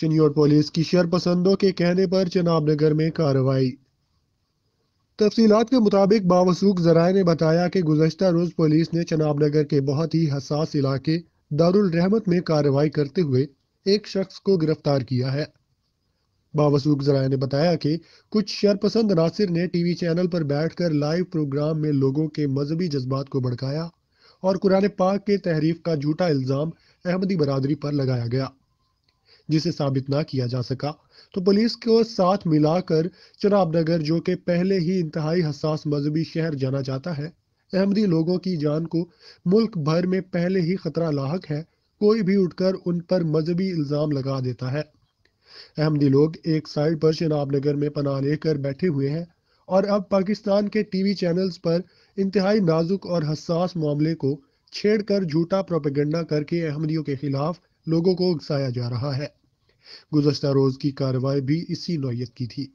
Chiniot police की पसंदों के कहने पर चनाब नगर में कार्रवाई तफसीत के मुताबिक बावसूक जराये ने बताया कि गुजशत रोज़ पुलिस ने चनाब नगर के बहुत ही हसास इलाके दारुल रहमत में कार्रवाई करते हुए एक शख्स को गिरफ्तार किया है बावसूक जराये ने बताया कि कुछ शरपसंद नासिर ने टी वी चैनल पर बैठ कर लाइव प्रोग्राम में लोगों के मजहबी जज्बात को भड़काया और कुरान पाक के तहरीफ का झूठा इल्ज़ाम अहमदी बरदरी पर लगाया गया जिसे साबित ना किया जा सका तो पुलिस को साथ मिलाकर चनाब नगर जो कि पहले ही इंतहाई हसास मजहबी शहर जाना जाता है अहमदी लोगों की जान को मुल्क भर में पहले ही खतरा लाक है कोई भी उठकर उन पर मजहबी इल्ज़ाम लगा देता है अहमदी लोग एक साइड पर चनाब नगर में पनाह लेकर बैठे हुए हैं और अब पाकिस्तान के टीवी चैनल्स पर इंतहाई नाजुक और हसास मामले को छेड़कर झूठा प्रोपेगेंडा करके अहमदियों के खिलाफ लोगों को उकसाया जा रहा है गुजशत रोज़ की कार्रवाई भी इसी नोयत की थी